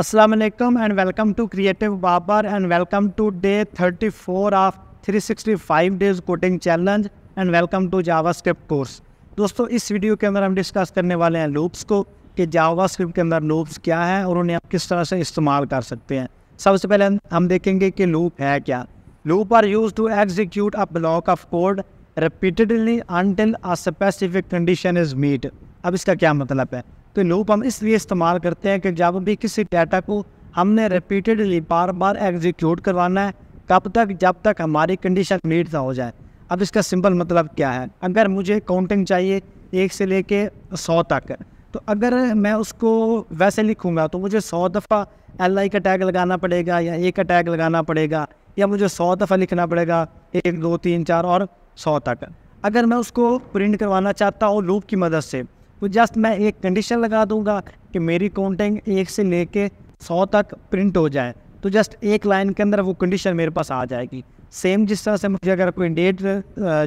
Aslam and welcome to creative Babar and welcome to day 34 of 365 days coding challenge and welcome to JavaScript course दोस्तों इस video के अंदर हम discuss करने वाले हैं लूप्स को कि जावास्क्रिप्ट के अंदर लूप्स क्या है और उन्हें आप किस तरह से इस्तेमाल कर सकते हैं सबसे पहले हम देखेंगे कि लूप है क्या loop are use to execute a block of code repeatedly until a specific condition is meet अब इसका क्या मतलब है तो लूप हम इसलिए इस्तेमाल करते हैं कि जब भी किसी डाटा को हमने रिपीटेडली बार बार एग्जीक्यूट करवाना है कब तक जब तक हमारी कंडीशन मीट ना हो जाए अब इसका सिंपल मतलब क्या है अगर मुझे काउंटिंग चाहिए एक से लेके सौ तक तो अगर मैं उसको वैसे लिखूँगा तो मुझे सौ दफ़ा एल आई का टैग लगाना पड़ेगा या ए का टैग लगाना पड़ेगा या मुझे सौ दफ़ा लिखना पड़ेगा एक दो तीन चार और सौ तक अगर मैं उसको प्रिंट करवाना चाहता हूँ लूप की मदद से तो जस्ट मैं एक कंडीशन लगा दूंगा कि मेरी काउंटिंग एक से ले कर सौ तक प्रिंट हो जाए तो जस्ट एक लाइन के अंदर वो कंडीशन मेरे पास आ जाएगी सेम जिस तरह से मुझे अगर कोई डेट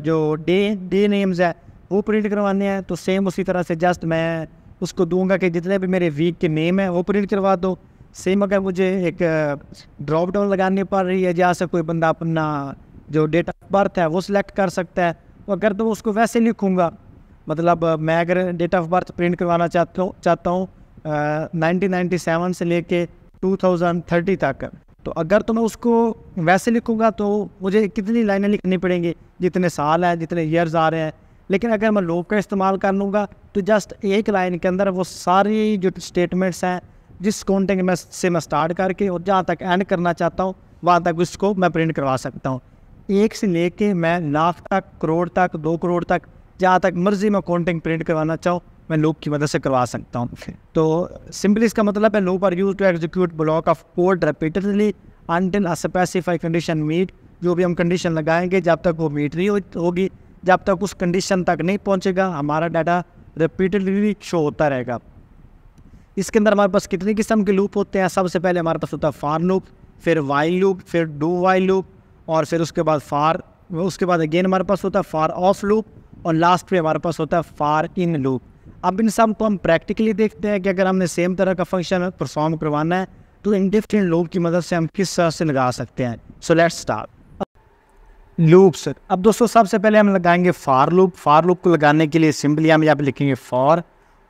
जो डे डे नेम्स है वो प्रिंट करवाने हैं तो सेम उसी तरह से जस्ट मैं उसको दूंगा कि जितने भी मेरे वीक के नेम हैं वो प्रिंट करवा दो सेम अगर मुझे एक ड्रॉप डाउन लगानी पड़ रही है जहाँ से कोई बंदा अपना जो डेट ऑफ बर्थ है वो सिलेक्ट कर सकता है अगर तो उसको वैसे लिखूँगा मतलब मैं अगर डेट ऑफ बर्थ प्रिंट करवाना चाहता हूँ चाहता हूँ नाइनटीन से ले कर टू तक तो अगर तो मैं उसको वैसे लिखूँगा तो मुझे कितनी लाइनें लिखनी पड़ेंगी जितने साल हैं जितने ईयर्स आ रहे हैं लेकिन अगर मैं लोग का इस्तेमाल कर लूँगा तो जस्ट एक लाइन के अंदर वो सारी जो स्टेटमेंट्स हैं जिस काउंटिंग में से मैं स्टार्ट करके और जहाँ तक एंड करना चाहता हूँ वहाँ तक उसको मैं प्रिंट करवा सकता हूँ एक से लेके मैं लाख तक करोड़ तक दो करोड़ तक जहाँ तक मर्जी में कॉन्टेंट प्रिंट करवाना चाहो मैं लोग की मदद से करवा सकता हूँ तो सिंपली इसका मतलब है loop are use to execute block of code repeatedly until specify condition meet जो भी हम कंडीशन लगाएंगे जब तक वो मीट नहीं होगी जब तक उस कंडीशन तक नहीं पहुँचेगा हमारा डाटा रिपीटेडली शो होता रहेगा इसके अंदर हमारे पास कितनी किस्म के लूप होते हैं सबसे पहले हमारे पास होता है फार लूप फिर वाइल लूप फिर डू वाइल लूप और फिर उसके बाद फार उसके बाद अगेन हमारे पास होता है फार ऑफ लूप और लास्ट में हमारे पास होता है फार इन लूप अब इन सब को हम प्रैक्टिकली देखते हैं कि अगर हमने सेम तरह का फंक्शन परफॉर्म करवाना है तो इन डिफरेंट लूप की मदद से हम किस तरह से लगा सकते हैं सो लेट्स स्टार्ट लूप्स अब दोस्तों सबसे पहले हम लगाएंगे फार लूप फार लूप को लगाने के लिए सिंपली हम यहाँ पे लिखेंगे फॉर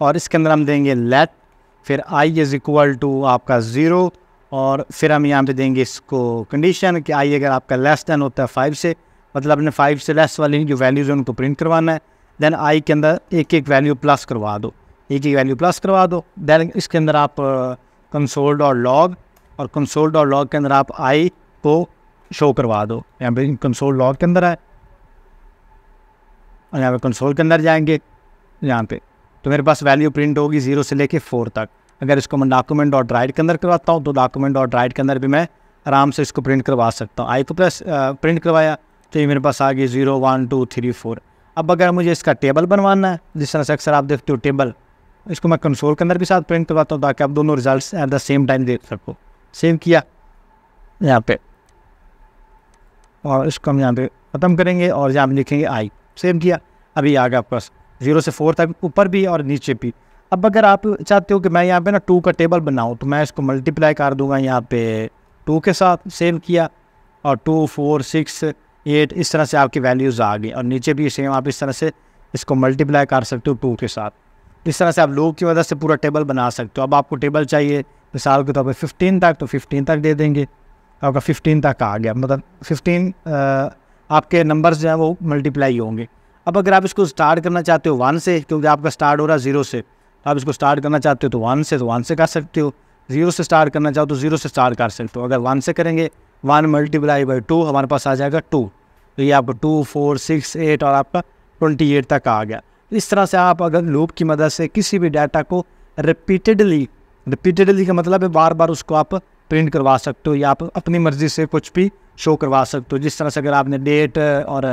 और इसके अंदर हम देंगे लेट फिर आई इज़ इक्वल टू आपका ज़ीरो और फिर हम यहाँ पे देंगे इसको कंडीशन कि आई अगर आपका लेस देन होता है फाइव से मतलब अपने फाइव से लेस वाली जो वैल्यूज़ हैं उनको प्रिंट करवाना है देन आई के अंदर एक एक वैल्यू प्लस करवा दो एक एक वैल्यू प्लस करवा दो देन इसके अंदर आप कंसोल्ड और लॉग और कंसोल्ड और लॉग के अंदर आप आई को शो करवा दो यहाँ पे कंसोल लॉग के अंदर है और यहाँ पे कंसोल के अंदर जाएंगे यहाँ पे तो मेरे पास वैल्यू प्रिंट होगी ज़ीरो से लेके फोर तक अगर इसको मैं डॉक्यूमेंट डॉट राइट के अंदर करवाता हूँ तो डॉक्यूमेंट डॉट राइट के अंदर भी मैं आराम से इसको प्रिंट करवा सकता हूँ आई को प्लस प्रिंट करवाया तो ये मेरे पास आ गई zero one two three four अब अगर मुझे इसका टेबल बनवाना है जिस तरह से अक्सर आप देखते हो टेबल इसको मैं कंसोल के अंदर भी साथ प्रिंट करवाता हूँ ताकि आप दोनों result at the same time देख सको सेव किया यहाँ पे और इसको हम यहाँ पे ख़त्म करेंगे और यहाँ पर लिखेंगे आई सेव किया अभी आ गया आपके पास जीरो से फोर तक ऊपर भी और नीचे भी अब अगर आप चाहते हो कि मैं यहाँ पे ना टू का टेबल बनाऊँ तो मैं इसको मल्टीप्लाई कर दूंगा यहाँ पे टू के साथ सेव किया और टू फोर सिक्स ये इस तरह से आपकी वैल्यूज़ आ गई और नीचे भी सेम आप इस तरह से इसको मल्टीप्लाई कर सकते हो टू के साथ इस तरह से आप लोग की मदद से पूरा टेबल बना सकते हो अब आपको टेबल चाहिए मिसाल के तौर पर फिफ्टीन तक तो फिफ्टीन तक दे देंगे आपका फिफ्टीन तक आ गया मतलब फिफ्टीन आपके नंबर्स जो हैं वो मल्टीप्लाई होंगे अब अगर आप इसको स्टार्ट करना चाहते हो वन से क्योंकि आपका स्टार्ट हो रहा है ज़ीरो से तो आप इसको स्टार्ट करना चाहते हो तो वन से तो वन से कर सकते हो ज़ीरो से स्टार्ट करना चाहो तो ज़ीरो से स्टार्ट कर सकते हो अगर वन से करेंगे वन मल्टीप्लाई बाई टू हमारे पास आ जाएगा टू तो ये आपको टू फोर सिक्स एट और आपका ट्वेंटी एट तक आ गया तो इस तरह से आप अगर लूप की मदद से किसी भी डाटा को रिपीटेडली रिपीटेडली का मतलब है बार बार उसको आप प्रिंट करवा सकते हो या आप अपनी मर्ज़ी से कुछ भी शो करवा सकते हो जिस तरह से अगर आपने डेट और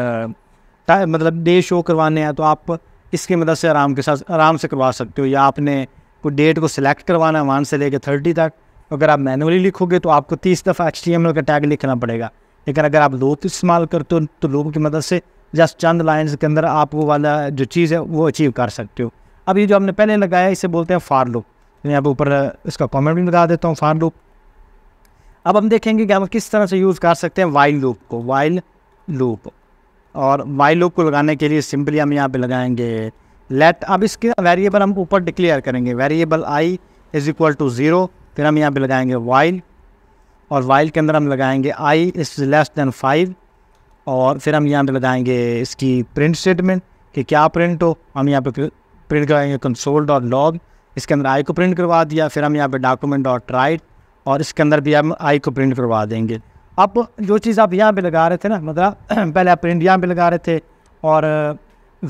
टाइम मतलब डे शो करवाने हैं तो आप इसकी मदद से आराम के साथ आराम से करवा सकते हो या आपने कोई डेट को सिलेक्ट करवाना है वन से लेकर थर्टी तक अगर आप मैनुअली लिखोगे तो आपको तीस दफ़ा एच का टैग लिखना पड़ेगा लेकिन अगर आप लोथ इस्तेमाल करते हो तो लोगों की मदद से जस्ट चंद लाइन्स के अंदर आप वो वाला जो चीज़ है वो अचीव कर सकते हो अब ये जो हमने पहले लगाया इसे बोलते हैं फार लूप तो मैं अब ऊपर इसका कमेंट भी लगा देता हूँ फार लूप अब हम देखेंगे कि हम किस तरह से यूज़ कर सकते हैं वाइल लूप को वाइल लूप और वाइल लूप को लगाने के लिए सिंपली हम यहाँ पे लगाएंगे लेट अब इसके वेरिएबल हम ऊपर डिक्लेयर करेंगे variable I is equal to zero फिर हम यहाँ पे लगाएंगे वाइल और वाइल के अंदर हम लगाएंगे आई इस लेस दैन फाइव और फिर हम यहाँ पे लगाएंगे इसकी प्रिंट स्टेटमेंट कि क्या प्रिंट हो हम यहाँ पे प्रिंट करवाएंगे कंसोल डॉट लॉग इसके अंदर आई को प्रिंट करवा दिया फिर हम यहाँ पे डॉक्यूमेंट डॉट राइट और इसके अंदर भी हम आई को प्रिंट करवा देंगे अब जो चीज़ आप यहाँ पर लगा रहे थे ना मतलब पहले आप प्रिंट यहाँ पर लगा रहे थे और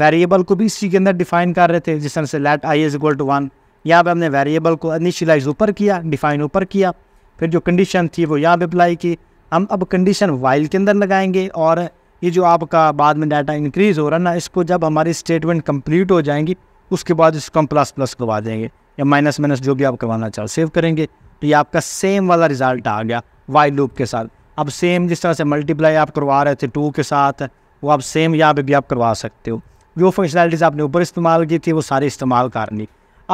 वेरिएबल को भी इसी के अंदर डिफाइन कर रहे थे जिस तरह से let I is equal to one यहाँ पर हमने वेरिएबल को इनिशलाइज ऊपर किया डिफाइन ऊपर किया फिर जो कंडीशन थी वो यहाँ पे अप्लाई की हम अब कंडीशन वाइल के अंदर लगाएंगे और ये जो आपका बाद में डाटा इंक्रीज हो रहा है ना इसको जब हमारी स्टेटमेंट कंप्लीट हो जाएंगी उसके बाद इसको हम प्लस प्लस करवा देंगे या माइनस माइनस जो भी आप करवाना चाहो सेव करेंगे तो ये आपका सेम वाला रिजल्ट आ गया वाइल लूप के साथ अब सेम जिस तरह से मल्टीप्लाई आप करवा रहे थे टू के साथ वो आप सेम यहाँ पे भी आप करवा सकते हो जो फंक्शनैलिटीज़ आपने ऊपर इस्तेमाल की थी वो सारे इस्तेमाल करनी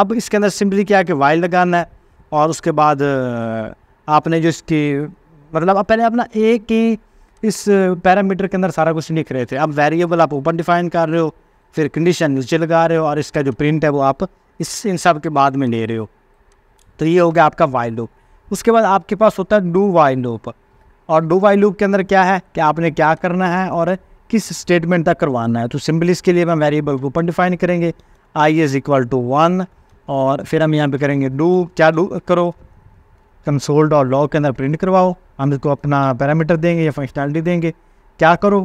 अब इसके अंदर सिंपली क्या है कि वाइल लगाना है और उसके बाद आपने जो इसकी मतलब आप पहले अपना एक ही इस पैरामीटर के अंदर सारा कुछ लिख रहे थे अब वेरिएबल आप ओपन डिफाइन कर रहे हो फिर कंडीशन नीचे लगा रहे हो और इसका जो प्रिंट है वो आप इस इन सब के बाद में ले रहे हो तो ये हो गया आपका वाइल लूप उसके बाद आपके पास होता है डू वाइल लूप और डू वाइल लूप के अंदर क्या है कि आपने क्या करना है और किस स्टेटमेंट तक करवाना है तो सिंपल इसके लिए हम वेरिएबल को ओपन डिफाइन करेंगे I is equal to one और फिर हम यहाँ पे करेंगे डू क्या डू करो कंसोल डॉट लॉग के अंदर प्रिंट करवाओ हम इसको अपना पैरामीटर देंगे या फंक्शनैलिटी देंगे क्या करो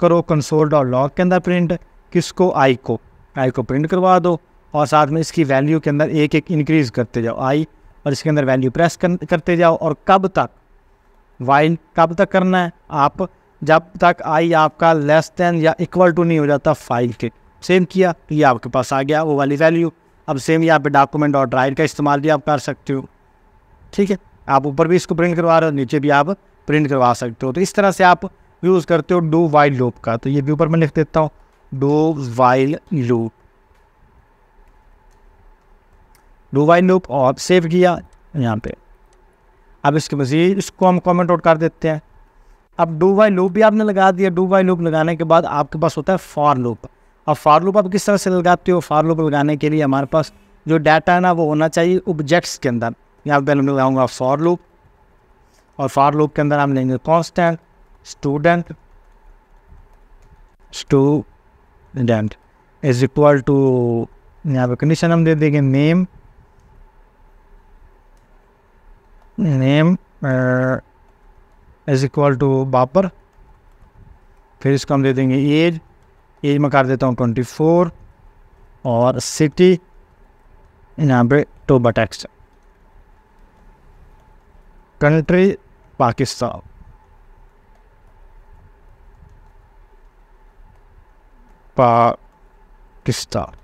करो कंसोल डॉट लॉग के अंदर प्रिंट किसको आई को आई को प्रिंट करवा दो और साथ में इसकी वैल्यू के अंदर एक एक इंक्रीज़ करते जाओ आई और इसके अंदर वैल्यू प्रेस कर, करते जाओ और कब तक वाइल कब तक करना है आप जब तक आई आपका लेस देन या इक्वल टू नहीं हो जाता फाइल के सेम किया ये आपके पास आ गया वो वाली वैल्यू अब सेम यहाँ पे डॉक्यूमेंट और ड्राइव का इस्तेमाल भी आप कर सकते हो ठीक है आप ऊपर भी इसको प्रिंट करवा रहे हो नीचे भी आप प्रिंट करवा सकते हो तो इस तरह से आप यूज़ करते हो डो वाइल लूप का तो ये भी ऊपर मैं लिख देता हूँ do while loop do while loop और सेव किया यहाँ पे अब इसके मज़ीद इसको हम कमेंट आउट कर देते हैं अब डू वाई लूप भी आपने लगा दिया डू वाई लूप लगाने के बाद आपके पास होता है फॉर लूप अब फॉर लूप आप किस तरह से लगाते हो फॉर लूप लगाने के लिए हमारे पास जो डाटा है ना वो होना चाहिए ऑब्जेक्ट्स के अंदर यहाँ पे हम लगाऊंगा फॉर लूप और फॉर लूप के अंदर हम लेंगे constant student student is equal to यहाँ पे कंडीशन हम दे देंगे name name is equal to Babar फिर इसको हम दे देंगे एज एज में कर देता हूँ ट्वेंटी फोर और सिटी यहाँ पे टोबा टेक्स्ट कंट्री पाकिस्तान पाकिस्तान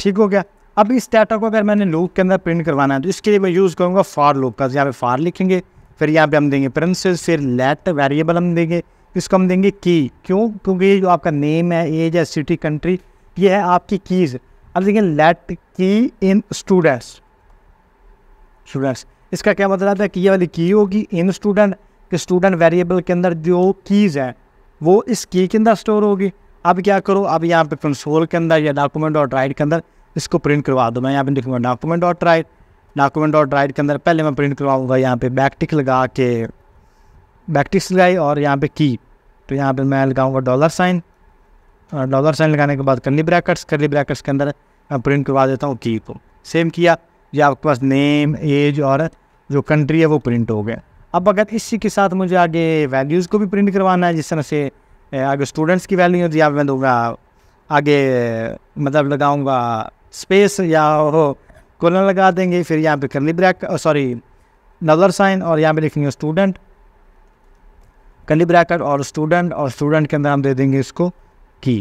ठीक हो गया अब इस डाटा को अगर मैंने लूप के अंदर प्रिंट करवाना है तो इसके लिए मैं यूज़ करूंगा फार लूप का यहाँ पे फार लिखेंगे फिर यहाँ पे हम देंगे प्रिंसेस फिर लेट वेरिएबल हम देंगे इसको हम देंगे की क्यों क्योंकि जो आपका नेम है एज है सिटी कंट्री ये है आपकी कीज़ अब देखिए लेट की इन स्टूडेंट्स स्टूडेंट्स इसका क्या मतलब है कि ये वाली की होगी इन स्टूडेंट कि स्टूडेंट वेरिएबल के अंदर जो कीज़ है वो इस की के अंदर स्टोर होगी अब क्या करो अब यहाँ पे कंसोल के अंदर या डॉक्यूमेंट डॉट राइट के अंदर इसको प्रिंट करवा दो मैं यहाँ पे लिखूँगा document dot write document dot write के अंदर पहले मैं प्रिंट करवाऊँगा यहाँ पे बैकटिक लगा के बैकटिक्स लगाई और यहाँ पे की तो यहाँ पे मैं लगाऊँगा डॉलर साइन डॉलर साइन लगाने के बाद करली ब्रैकेट्स करली ब्रैकेट्स के अंदर मैं प्रिंट करवा देता हूँ की को सेम किया या आपके पास नेम एज और जो कंट्री है वो प्रिंट हो गया अब अगर इसी के साथ मुझे आगे वैल्यूज़ को भी प्रिंट करवाना है जिस तरह से आगे स्टूडेंट्स की वैल्यू होती है मैं दूंगा आगे मतलब लगाऊंगा स्पेस या हो कोलन लगा देंगे फिर यहाँ पे कर्ली ब्रैक सॉरी नजर साइन और यहाँ पे लिखेंगे स्टूडेंट कर्ली ब्रैकेट और स्टूडेंट और स्टूडेंट के अंदर हम दे देंगे इसको की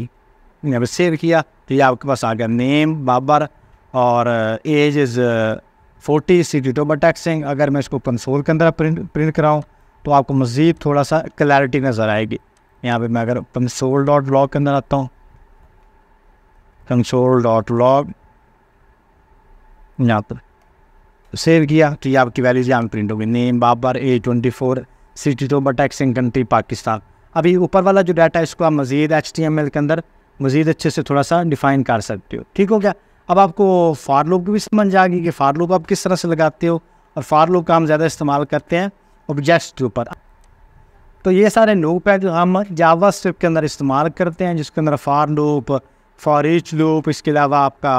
यहाँ पे सेव किया तो ये आपके पास आ गया नेम बाबर और age is forty city Toba Tek Singh अगर मैं इसको कंसोल के अंदर प्रिंट प्रिंट कराऊँ तो आपको मज़ीद थोड़ा सा क्लैरिटी नज़र आएगी यहाँ पे मैं अगर कंसोल डॉट लॉग के अंदर आता हूँ कंसोल डॉट लॉग यहाँ पर सेव किया तो ये आपकी वैल्यूज यहाँ प्रिंट होगी name Babar a twenty four city Toba Tek Singh country Pakistan अभी ऊपर वाला जो डाटा है इसको आप मज़ीद एच के अंदर मज़ीद अच्छे से थोड़ा सा डिफ़ाइन कर सकते हो ठीक हो गया अब आपको फार की भी समझ आएगी कि फार आप किस तरह से लगाते हो और फार का हम ज़्यादा इस्तेमाल करते हैं ऑब्जेक्ट के ऊपर तो ये सारे लूप है जो हम जावा स्क्रिप्ट के अंदर इस्तेमाल करते हैं जिसके अंदर फार लूप फॉरिच लोप लूप इसके अलावा आपका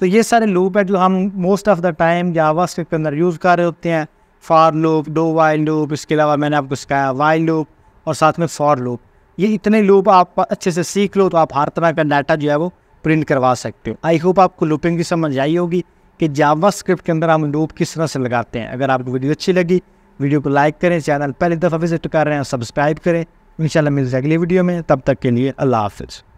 तो ये सारे लूप है जो हम most of the time JavaScript के अंदर यूज़ कर रहे होते हैं for loop do while loop इसके अलावा मैंने आपको सिखाया वाइल लूप और साथ में फॉर लूप ये इतने लूप आप अच्छे से सीख लो तो आप हर तरह का डाटा जो है वो प्रिंट करवा सकते हो आई होप आपको लूपिंग की समझ आई होगी कि जावा स्क्रिप्ट के अंदर हम लूप किस तरह से लगाते हैं अगर आपको वीडियो अच्छी लगी वीडियो को लाइक करें चैनल पहली दफ़ा विजिट कर रहे हैं सब्सक्राइब करें इंशाल्लाह मिलते हैं अगली वीडियो में तब तक के लिए अल्लाह हाफिज़